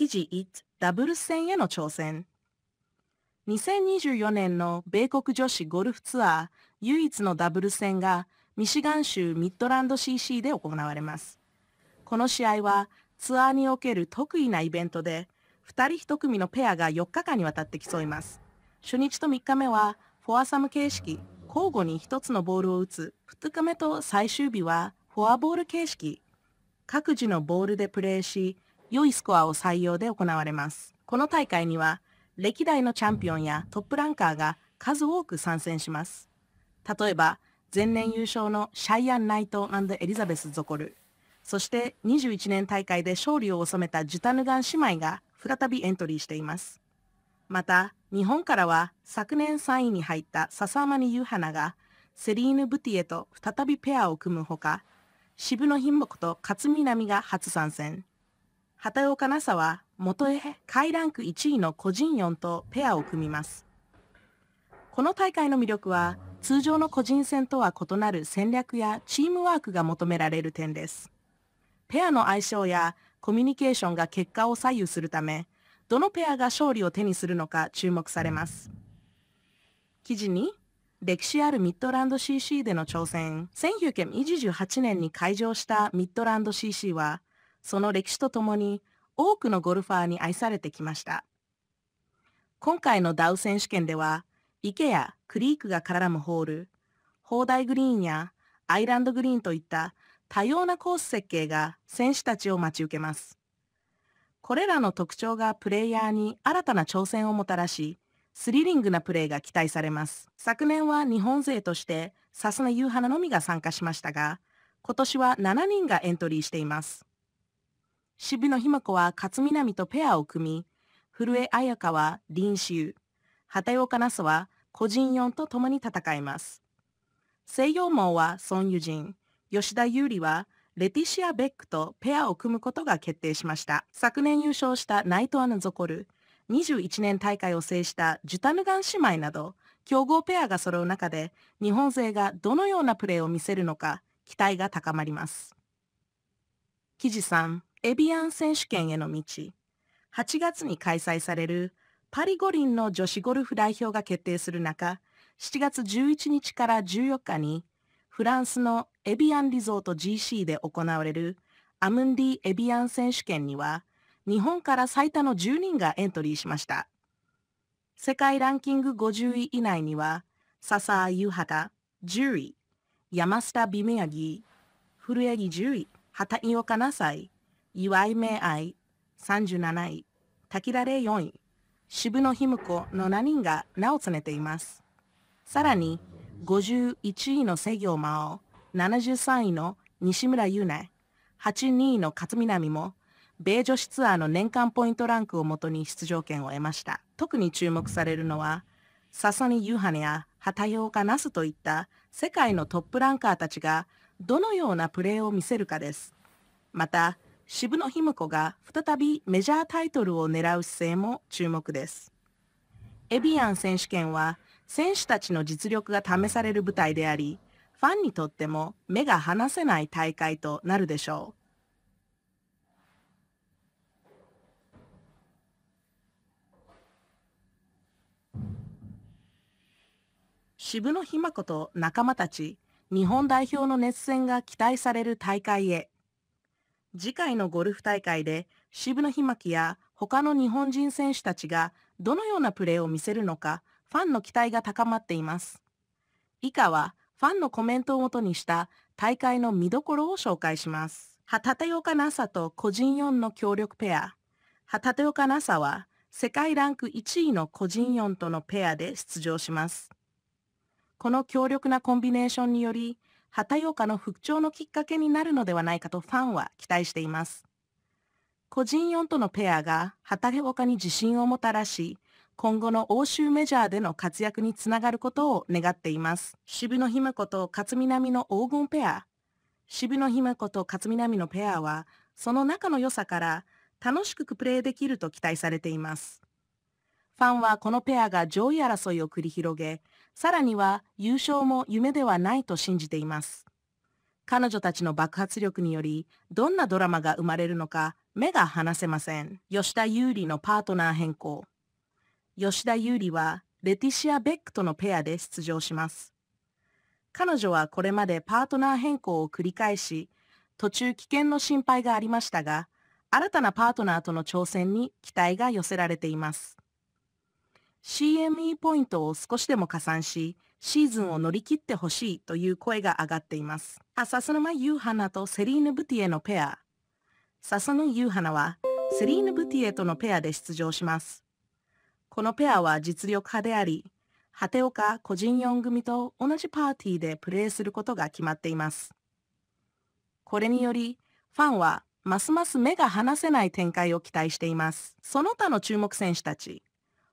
記事1ダブルス戦への挑戦。2024年の米国女子ゴルフツアー唯一のダブル戦がミシガン州ミッドランド CC で行われます。この試合はツアーにおける得意なイベントで2人1組のペアが4日間にわたって競います。初日と3日目はフォアサム形式、交互に1つのボールを打つ、2日目と最終日はフォアボール形式、各自のボールでプレーし、良いスコアを採用で行われます。この大会には、歴代のチャンピオンやトップランカーが数多く参戦します。例えば、前年優勝のシャイアン・ナイトエリザベス・ゾコル、そして21年大会で勝利を収めたジュタヌガン姉妹が再びエントリーしています。また、日本からは昨年3位に入った笹山にユハナがセリーヌ・ブティエと再びペアを組むほか、渋野品目と勝みなが初参戦。畑岡奈紗は元へ下位ランク1位の個人4とペアを組みます。この大会の魅力は通常の個人戦とは異なる戦略やチームワークが求められる点です。ペアの相性やコミュニケーションが結果を左右するため、どのペアが勝利を手にするのか注目されます。記事に、歴史あるミッドランド CC での挑戦、1928年に開場したミッドランド CC は、その歴史とともに多くのゴルファーに愛されてきました。今回のダウ選手権では、池やクリークが絡むホール、砲台グリーンやアイランドグリーンといった多様なコース設計が選手たちを待ち受けます。これらの特徴がプレイヤーに新たな挑戦をもたらし、スリリングなプレーが期待されます。昨年は日本勢として、サスナ・ユーハナのみが参加しましたが、今年は7人がエントリーしています。渋野日向子は勝みなみとペアを組み、古江彩佳は臨州、畑岡奈紗は個人4と共に戦います。西洋網は孫友人、吉田優里はレティシア・ベックとペアを組むことが決定しました。昨年優勝したナイト・アナ・ゾコル、21年大会を制したジュタヌガン姉妹など、強豪ペアが揃う中で、日本勢がどのようなプレーを見せるのか、期待が高まります。記事3エビアン選手権への道8月に開催されるパリ五輪の女子ゴルフ代表が決定する中7月11日から14日にフランスのエビアンリゾート GC で行われるアムンディ・エビアン選手権には日本から最多の10人がエントリーしました世界ランキング50位以内には笹井優畑10位山下美宮城古江木10位畑井岡奈彩岩井明愛37位、滝田玲4位、渋野ひむ子の7人が名を連ねています。さらに、51位の西行真央、73位の西村優奈、82位の勝南も、米女子ツアーの年間ポイントランクをもとに出場権を得ました。特に注目されるのは、笹に夕羽や畑岡那須といった世界のトップランカーたちがどのようなプレーを見せるかです。また、渋野日向子が再びメジャータイトルを狙う姿勢も注目です。エビアン選手権は選手たちの実力が試される舞台であり、ファンにとっても目が離せない大会となるでしょう。渋野日向子と仲間たち日本代表の熱戦が期待される大会へ次回のゴルフ大会で渋野日巻や他の日本人選手たちがどのようなプレーを見せるのかファンの期待が高まっています。以下はファンのコメントをもとにした大会の見どころを紹介します。畑岡奈紗と個人4の協力ペア。畑岡奈紗は世界ランク1位の個人4とのペアで出場します。この強力なコンビネーションにより、畑岡の復調のきっかけになるのではないかとファンは期待しています。個人4とのペアが畑岡に自信をもたらし、今後の欧州メジャーでの活躍につながることを願っています。渋野日向子と勝みなみの黄金ペア。渋野日向子と勝みなみのペアは、その仲の良さから楽しくプレーできると期待されています。ファンはこのペアが上位争いを繰り広げ、さらには優勝も夢ではないと信じています。彼女たちの爆発力により、どんなドラマが生まれるのか目が離せません。吉田優里のパートナー変更。吉田優里はレティシア・ベックとのペアで出場します。彼女はこれまでパートナー変更を繰り返し、途中危険の心配がありましたが、新たなパートナーとの挑戦に期待が寄せられています。CME ポイントを少しでも加算し、シーズンを乗り切ってほしいという声が上がっています。ユ沼優花とセリーヌ・ブティエのペア。笹ー優花はセリーヌ・ブティエとのペアで出場します。このペアは実力派であり、オか個人4組と同じパーティーでプレーすることが決まっています。これにより、ファンはますます目が離せない展開を期待しています。その他の注目選手たち、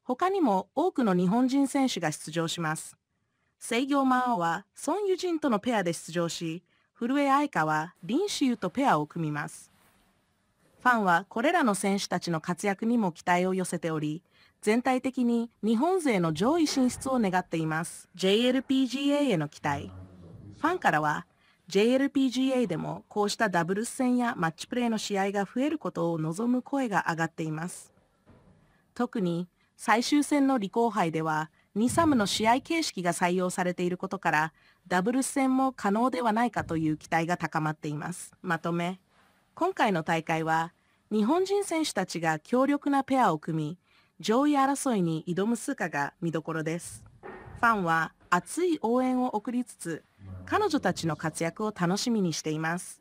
他にも多くの日本人選手が出場します。制御マオは孫友人とのペアで出場し、古江愛香は林志優とペアを組みます。ファンはこれらの選手たちの活躍にも期待を寄せており、全体的に日本勢の上位進出を願っています。JLPGA への期待。ファンからは、JLPGA でもこうしたダブルス戦やマッチプレーの試合が増えることを望む声が上がっています。特に最終戦のリコ杯では、ニサムの試合形式が採用されていることから、ダブルス戦も可能ではないかという期待が高まっています。まとめ、今回の大会は、日本人選手たちが強力なペアを組み、上位争いに挑む数かが見どころです。ファンは熱い応援を送りつつ、彼女たちの活躍を楽しみにしています。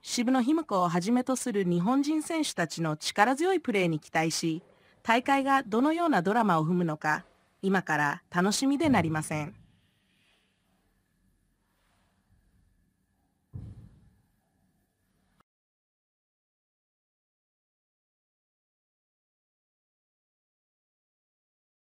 渋野日向子をはじめとする日本人選手たちの力強いプレーに期待し、大会がどのようなドラマを踏むのか、今から楽しみでなりません。